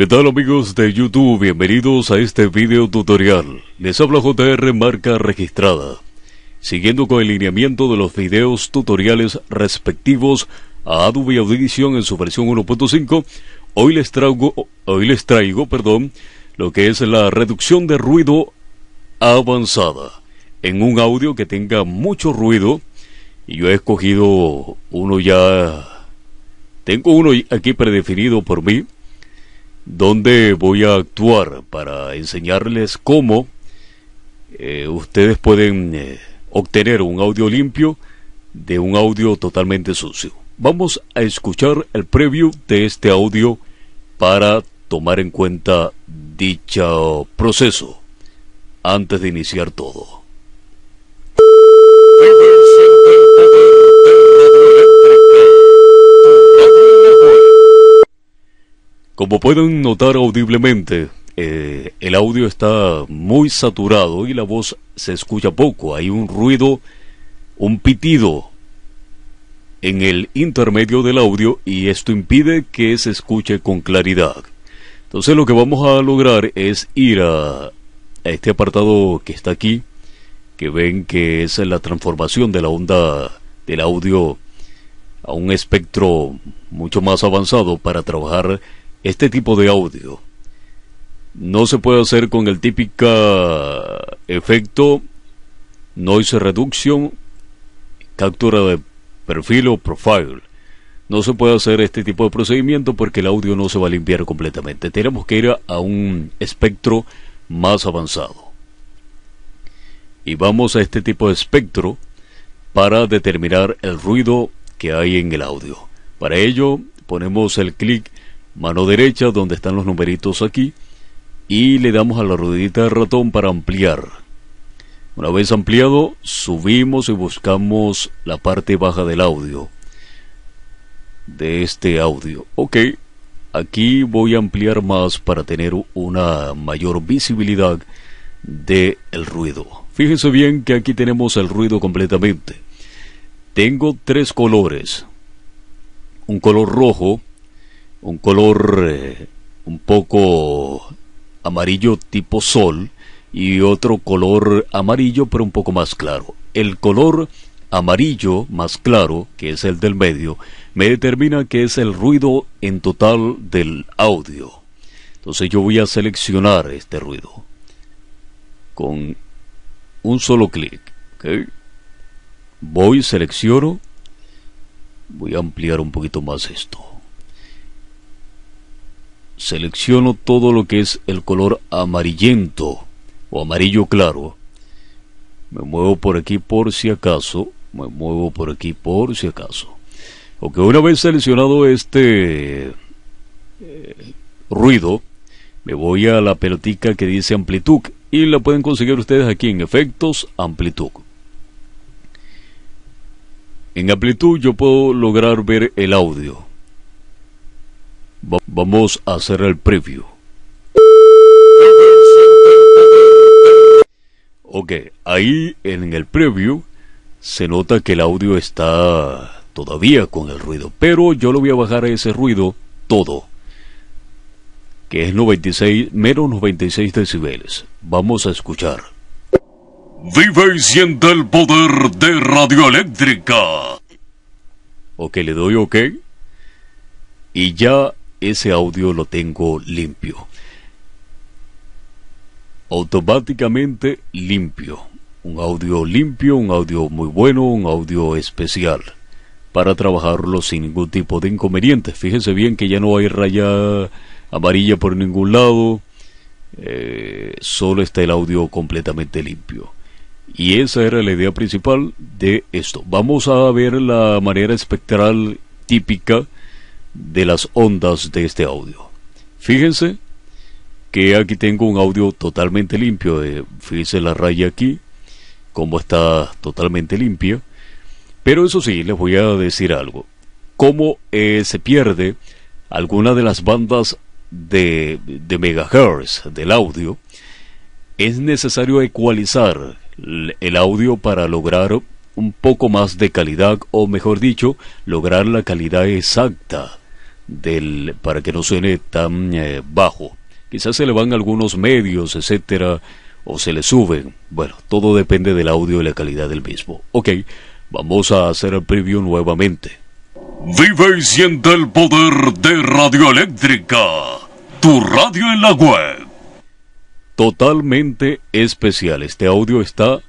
¿Qué tal amigos de YouTube? Bienvenidos a este video tutorial. Les habla JR Marca Registrada. Siguiendo con el lineamiento de los videos tutoriales respectivos a Adobe Audition en su versión 1.5, hoy les traigo, hoy les traigo perdón, lo que es la reducción de ruido avanzada. En un audio que tenga mucho ruido, y yo he escogido uno ya... Tengo uno aquí predefinido por mí, donde voy a actuar para enseñarles cómo eh, ustedes pueden eh, obtener un audio limpio de un audio totalmente sucio. Vamos a escuchar el preview de este audio para tomar en cuenta dicho proceso antes de iniciar todo. pueden notar audiblemente, eh, el audio está muy saturado y la voz se escucha poco. Hay un ruido, un pitido en el intermedio del audio y esto impide que se escuche con claridad. Entonces lo que vamos a lograr es ir a este apartado que está aquí, que ven que es la transformación de la onda del audio a un espectro mucho más avanzado para trabajar este tipo de audio no se puede hacer con el típico efecto noise reduction, captura de perfil o profile. No se puede hacer este tipo de procedimiento porque el audio no se va a limpiar completamente. Tenemos que ir a un espectro más avanzado. Y vamos a este tipo de espectro para determinar el ruido que hay en el audio. Para ello ponemos el clic mano derecha donde están los numeritos aquí y le damos a la ruedita de ratón para ampliar. Una vez ampliado, subimos y buscamos la parte baja del audio. De este audio. Ok, aquí voy a ampliar más para tener una mayor visibilidad del el ruido. Fíjense bien que aquí tenemos el ruido completamente. Tengo tres colores. Un color rojo, un color eh, un poco amarillo tipo sol y otro color amarillo pero un poco más claro. El color amarillo más claro, que es el del medio, me determina que es el ruido en total del audio. Entonces yo voy a seleccionar este ruido con un solo clic. Voy, selecciono, voy a ampliar un poquito más esto selecciono todo lo que es el color amarillento o amarillo claro. Me muevo por aquí por si acaso. Me muevo por aquí por si acaso. Ok, una vez seleccionado este eh, ruido, me voy a la pelotica que dice amplitud y la pueden conseguir ustedes aquí en efectos amplitud. En amplitud yo puedo lograr ver el audio vamos a hacer el preview. Ok, ahí en el preview se nota que el audio está todavía con el ruido, pero yo lo voy a bajar a ese ruido todo, que es 96, menos 96 decibeles. Vamos a escuchar. Vive y siente el poder de Radioeléctrica. Ok, le doy ok. Y ya ese audio lo tengo limpio. Automáticamente limpio. Un audio limpio, un audio muy bueno, un audio especial. Para trabajarlo sin ningún tipo de inconveniente. Fíjense bien que ya no hay raya amarilla por ningún lado. Eh, solo está el audio completamente limpio. Y esa era la idea principal de esto. Vamos a ver la manera espectral típica de las ondas de este audio. Fíjense que aquí tengo un audio totalmente limpio. fíjense la raya aquí, como está totalmente limpia. Pero eso sí, les voy a decir algo. como eh, se pierde alguna de las bandas de megahertz del audio, es necesario ecualizar el audio para lograr un poco más de calidad o mejor dicho, lograr la calidad exacta del para que no suene tan eh, bajo. Quizás se le van algunos medios, etcétera, o se le suben. Bueno, todo depende del audio y la calidad del mismo. Ok, vamos a hacer el preview nuevamente. Vive y siente el poder de Radioeléctrica, tu radio en la web. Totalmente especial. Este audio está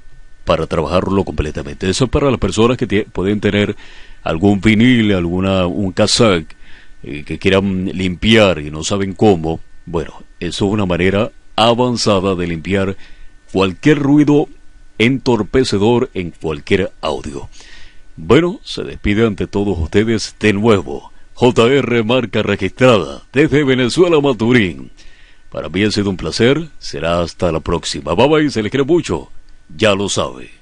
para trabajarlo completamente. Eso es para las personas que pueden tener algún vinil, alguna un cassette eh, que quieran limpiar y no saben cómo, bueno, eso es una manera avanzada de limpiar cualquier ruido entorpecedor en cualquier audio. Bueno, se despide ante todos ustedes de nuevo. JR Marca Registrada, desde Venezuela Maturín. Para mí ha sido un placer, será hasta la próxima. Bye bye, se les quiere mucho, ya lo sabe.